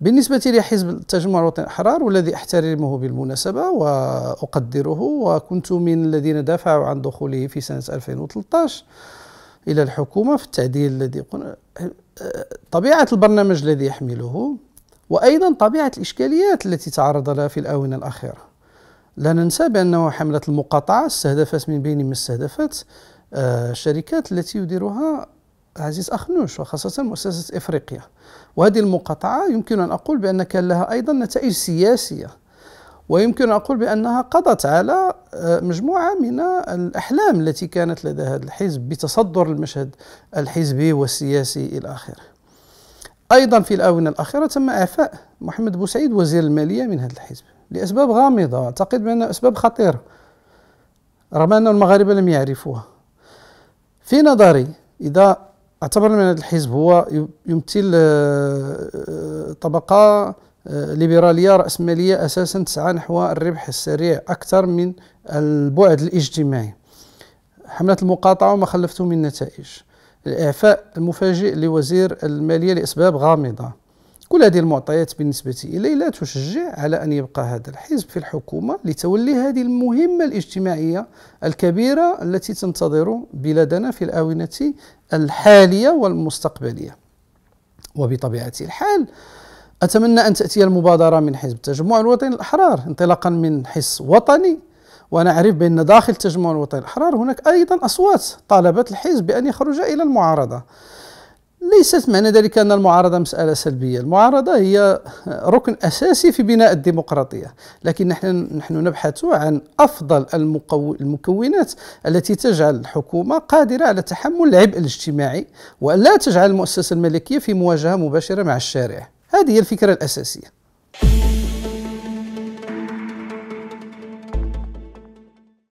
بالنسبة لحزب التجمع الوطني الأحرار والذي أحترمه بالمناسبة وأقدره وكنت من الذين دافعوا عن دخوله في سنة 2013 إلى الحكومة في التعديل الذي قلنا طبيعة البرنامج الذي يحمله وأيضا طبيعة الإشكاليات التي تعرض لها في الآونة الأخيرة لا ننسى بأنه حملة المقاطعة استهدفت من بين ما استهدفت آه، الشركات التي يديرها عزيز أخنوش وخاصة مؤسسة إفريقيا وهذه المقاطعة يمكن أن أقول بأن كان لها أيضا نتائج سياسية ويمكن أن أقول بأنها قضت على آه، مجموعة من الأحلام التي كانت لدى هذا الحزب بتصدر المشهد الحزبي والسياسي إلى آخره أيضا في الآونة الأخيرة تم إعفاء محمد بوسعيد وزير المالية من هذا الحزب لأسباب غامضة أعتقد بأن أسباب خطيرة رغم أن المغاربة لم يعرفوها في نظري إذا اعتبر من هذا الحزب هو يمثل آه، آه، طبقة آه، ليبرالية رأسمالية أساسا تسعى نحو الربح السريع أكثر من البعد الاجتماعي حملة المقاطعة وما خلفته من نتائج الإعفاء المفاجئ لوزير المالية لأسباب غامضة كل هذه المعطيات بالنسبة إلي لا تشجع على أن يبقى هذا الحزب في الحكومة لتولي هذه المهمة الاجتماعية الكبيرة التي تنتظر بلادنا في الآونة الحالية والمستقبلية وبطبيعة الحال أتمنى أن تأتي المبادرة من حزب التجمع الوطني الأحرار انطلاقا من حس وطني ونعرف بأن داخل التجمع الوطني الأحرار هناك أيضا أصوات طالبت الحزب بأن يخرج إلى المعارضة ليست معنى ذلك أن المعارضة مسألة سلبية المعارضة هي ركن أساسي في بناء الديمقراطية لكن نحن, نحن نبحث عن أفضل المكونات التي تجعل الحكومة قادرة على تحمل العبء الاجتماعي وألا تجعل المؤسسة الملكية في مواجهة مباشرة مع الشارع هذه هي الفكرة الأساسية